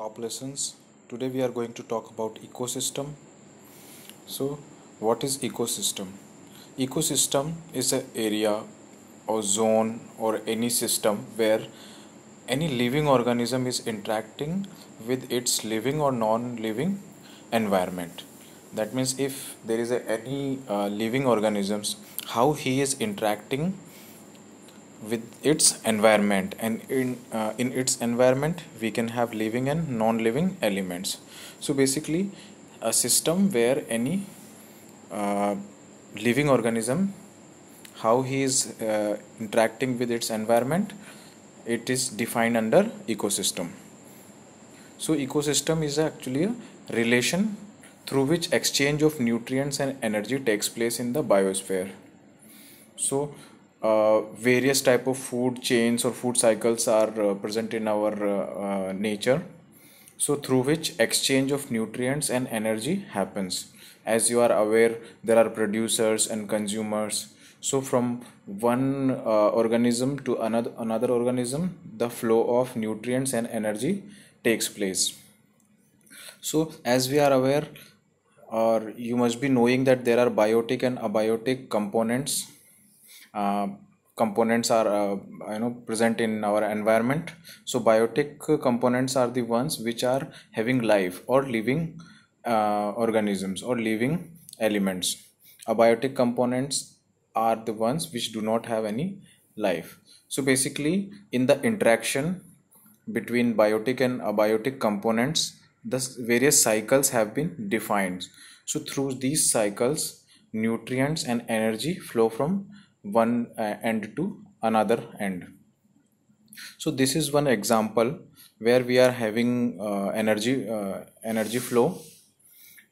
top lessons today we are going to talk about ecosystem so what is ecosystem ecosystem is an area or zone or any system where any living organism is interacting with its living or non-living environment that means if there is a, any uh, living organisms how he is interacting with its environment and in uh, in its environment we can have living and non-living elements so basically a system where any uh, living organism how he is uh, interacting with its environment it is defined under ecosystem so ecosystem is actually a relation through which exchange of nutrients and energy takes place in the biosphere so uh, various type of food chains or food cycles are uh, present in our uh, uh, nature so through which exchange of nutrients and energy happens as you are aware there are producers and consumers so from one uh, organism to another another organism the flow of nutrients and energy takes place so as we are aware or you must be knowing that there are biotic and abiotic components uh, components are uh, you know present in our environment so biotic components are the ones which are having life or living uh, organisms or living elements abiotic components are the ones which do not have any life so basically in the interaction between biotic and abiotic components the various cycles have been defined so through these cycles nutrients and energy flow from one uh, end to another end so this is one example where we are having uh, energy uh, energy flow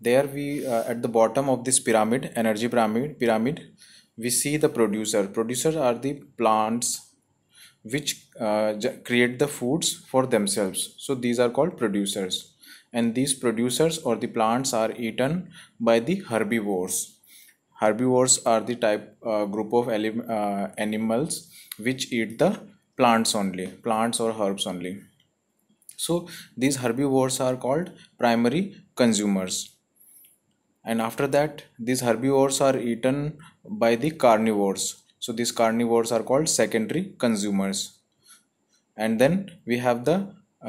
there we uh, at the bottom of this pyramid energy pyramid pyramid we see the producer producers are the plants which uh, create the foods for themselves so these are called producers and these producers or the plants are eaten by the herbivores herbivores are the type uh, group of uh, animals which eat the plants only plants or herbs only so these herbivores are called primary consumers and after that these herbivores are eaten by the carnivores so these carnivores are called secondary consumers and then we have the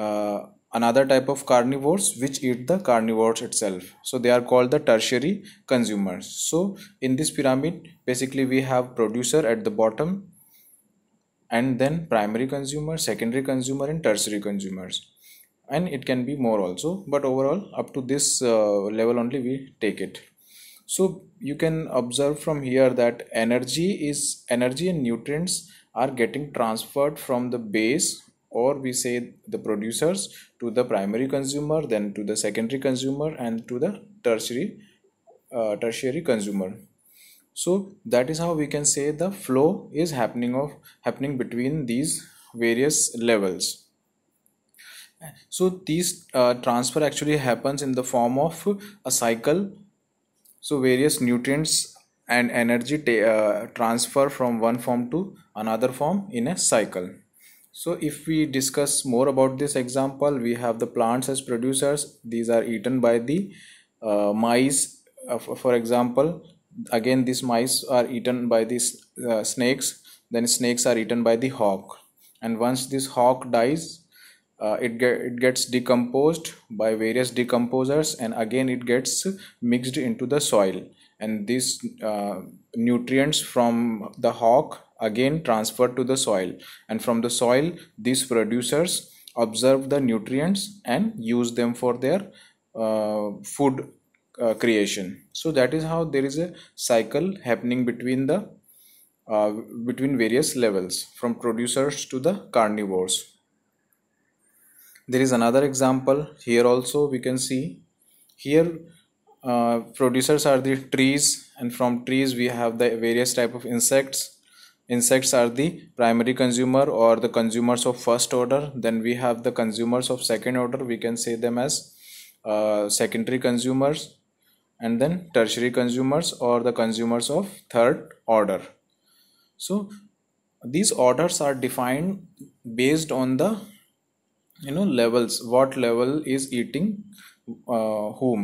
uh, another type of carnivores which eat the carnivores itself so they are called the tertiary consumers so in this pyramid basically we have producer at the bottom and then primary consumer secondary consumer and tertiary consumers and it can be more also but overall up to this uh, level only we take it so you can observe from here that energy is energy and nutrients are getting transferred from the base or we say the producers to the primary consumer then to the secondary consumer and to the tertiary uh, tertiary consumer so that is how we can say the flow is happening of happening between these various levels so these uh, transfer actually happens in the form of a cycle so various nutrients and energy uh, transfer from one form to another form in a cycle so if we discuss more about this example we have the plants as producers these are eaten by the uh, mice uh, for example again these mice are eaten by these uh, snakes then snakes are eaten by the hawk and once this hawk dies uh, it, get, it gets decomposed by various decomposers and again it gets mixed into the soil and these uh, nutrients from the hawk again transferred to the soil and from the soil these producers observe the nutrients and use them for their uh, food uh, creation so that is how there is a cycle happening between the uh, between various levels from producers to the carnivores there is another example here also we can see here uh, producers are the trees and from trees we have the various type of insects insects are the primary consumer or the consumers of first order then we have the consumers of second order we can say them as uh, secondary consumers and then tertiary consumers or the consumers of third order so these orders are defined based on the you know levels what level is eating uh, whom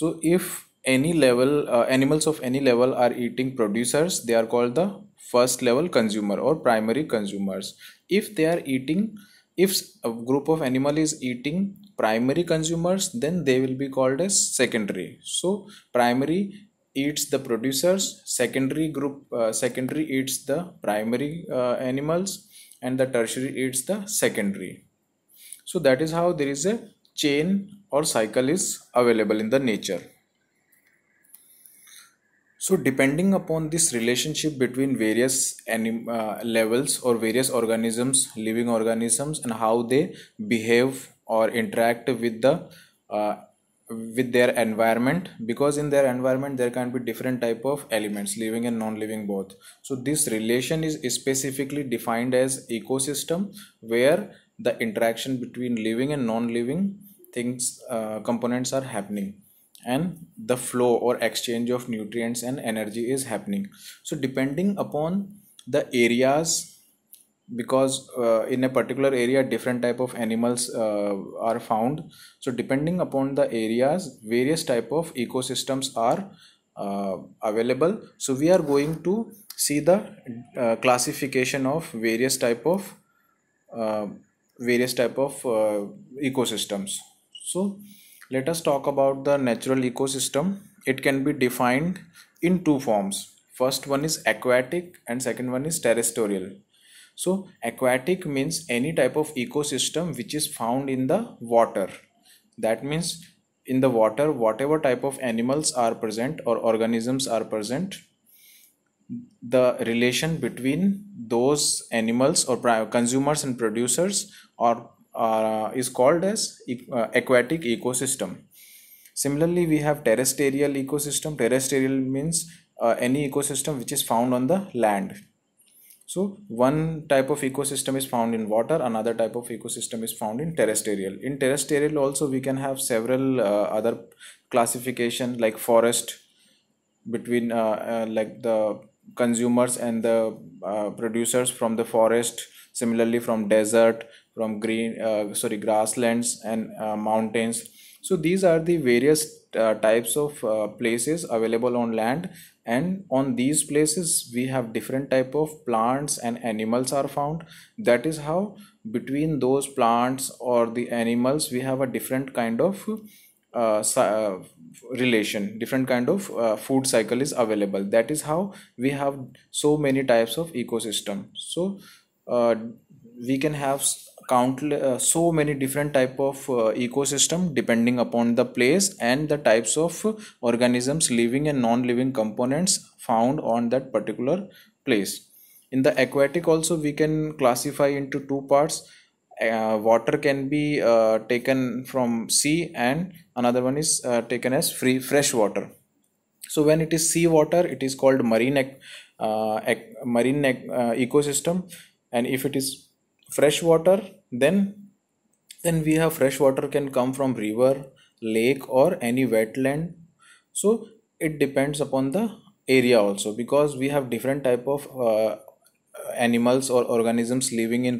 so if any level uh, animals of any level are eating producers they are called the first level consumer or primary consumers if they are eating if a group of animal is eating primary consumers then they will be called as secondary so primary eats the producers secondary group uh, secondary eats the primary uh, animals and the tertiary eats the secondary so that is how there is a chain or cycle is available in the nature so depending upon this relationship between various anim, uh, levels or various organisms, living organisms and how they behave or interact with the uh, with their environment because in their environment there can be different type of elements living and non-living both so this relation is specifically defined as ecosystem where the interaction between living and non-living things uh, components are happening and the flow or exchange of nutrients and energy is happening so depending upon the areas because uh, in a particular area different type of animals uh, are found so depending upon the areas various type of ecosystems are uh, available so we are going to see the uh, classification of various type of uh, various type of uh, ecosystems so let us talk about the natural ecosystem it can be defined in two forms first one is aquatic and second one is terrestrial so aquatic means any type of ecosystem which is found in the water that means in the water whatever type of animals are present or organisms are present the relation between those animals or consumers and producers or uh, is called as uh, aquatic ecosystem similarly we have terrestrial ecosystem terrestrial means uh, any ecosystem which is found on the land so one type of ecosystem is found in water another type of ecosystem is found in terrestrial in terrestrial also we can have several uh, other classification like forest between uh, uh like the consumers and the uh, producers from the forest similarly from desert from green uh, sorry grasslands and uh, mountains so these are the various uh, types of uh, places available on land and on these places we have different type of plants and animals are found that is how between those plants or the animals we have a different kind of uh, uh relation different kind of uh, food cycle is available that is how we have so many types of ecosystem so uh, we can have count uh, so many different type of uh, ecosystem depending upon the place and the types of organisms living and non-living components found on that particular place in the aquatic also we can classify into two parts uh, water can be uh, taken from sea and another one is uh, taken as free fresh water so when it is sea water it is called marine uh, marine ecosystem and if it is fresh water then then we have fresh water can come from river lake or any wetland so it depends upon the area also because we have different type of uh, animals or organisms living in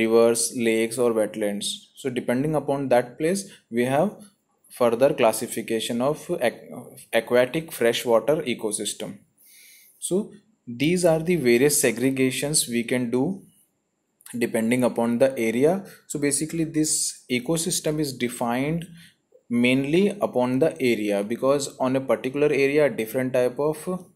rivers lakes or wetlands so depending upon that place we have further classification of aquatic freshwater ecosystem so these are the various segregations we can do depending upon the area so basically this ecosystem is defined mainly upon the area because on a particular area different type of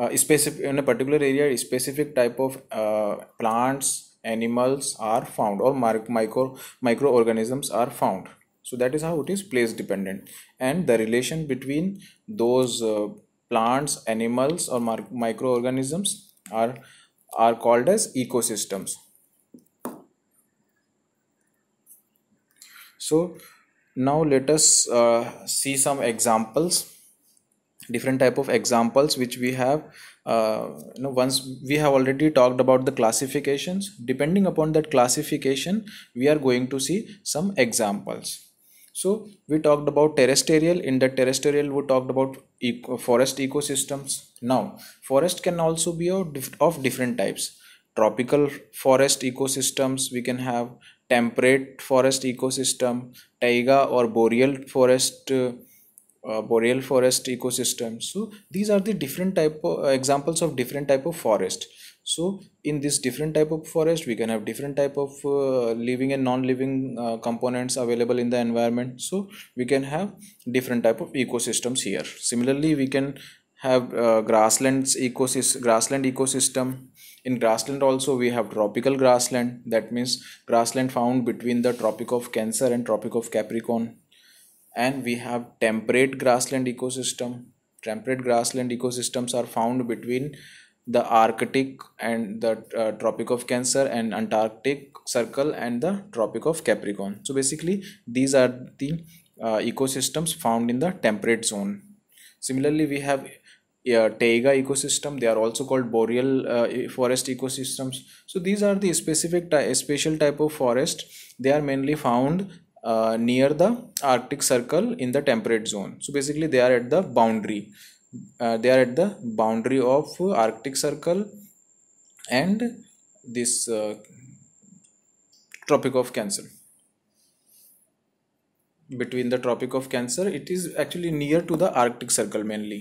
uh, specific in a particular area specific type of uh, plants animals are found or micro microorganisms are found so that is how it is place dependent and the relation between those uh, plants animals or microorganisms are are called as ecosystems so now let us uh, see some examples different type of examples which we have uh, you know once we have already talked about the classifications depending upon that classification we are going to see some examples so we talked about terrestrial in the terrestrial we talked about eco forest ecosystems now forest can also be of, of different types tropical forest ecosystems we can have temperate forest ecosystem taiga or boreal forest uh, uh, boreal forest ecosystem so these are the different type of uh, examples of different type of forest so in this different type of forest we can have different type of uh, living and non-living uh, components available in the environment so we can have different type of ecosystems here similarly we can have uh, grasslands ecosystem grassland ecosystem in grassland also we have tropical grassland that means grassland found between the tropic of cancer and tropic of capricorn and we have temperate grassland ecosystem temperate grassland ecosystems are found between the arctic and the uh, tropic of cancer and antarctic circle and the tropic of capricorn so basically these are the uh, ecosystems found in the temperate zone similarly we have yeah, uh, taiga ecosystem they are also called boreal uh, forest ecosystems so these are the specific ty special type of forest they are mainly found uh, near the arctic circle in the temperate zone so basically they are at the boundary uh, they are at the boundary of arctic circle and this uh, tropic of cancer between the tropic of cancer it is actually near to the arctic circle mainly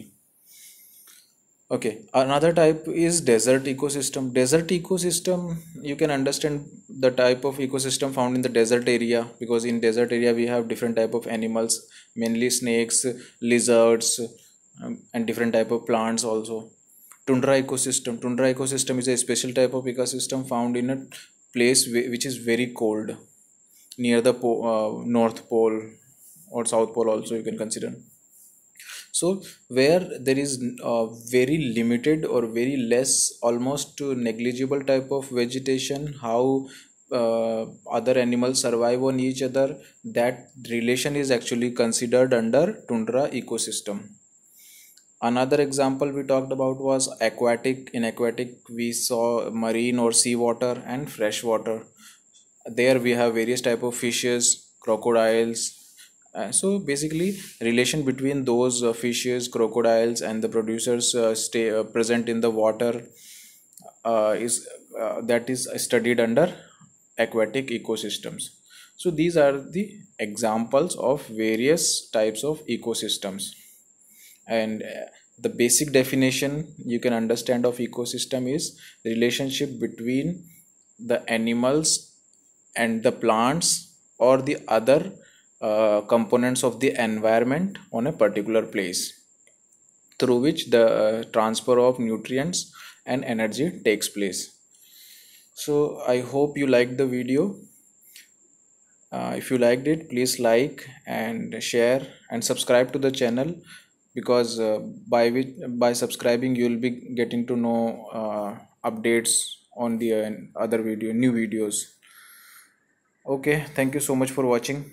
okay another type is desert ecosystem desert ecosystem you can understand the type of ecosystem found in the desert area because in desert area we have different type of animals mainly snakes lizards um, and different type of plants also tundra ecosystem tundra ecosystem is a special type of ecosystem found in a place which is very cold near the po uh, north pole or south pole also you can consider so where there is a uh, very limited or very less almost negligible type of vegetation how uh, other animals survive on each other that relation is actually considered under tundra ecosystem another example we talked about was aquatic in aquatic we saw marine or sea water and fresh water there we have various type of fishes crocodiles uh, so basically relation between those uh, fishes crocodiles and the producers uh, stay uh, present in the water uh, is uh, that is studied under aquatic ecosystems so these are the examples of various types of ecosystems and the basic definition you can understand of ecosystem is the relationship between the animals and the plants or the other uh, components of the environment on a particular place through which the uh, transfer of nutrients and energy takes place so i hope you liked the video uh, if you liked it please like and share and subscribe to the channel because uh, by which by subscribing you will be getting to know uh, updates on the uh, other video new videos okay thank you so much for watching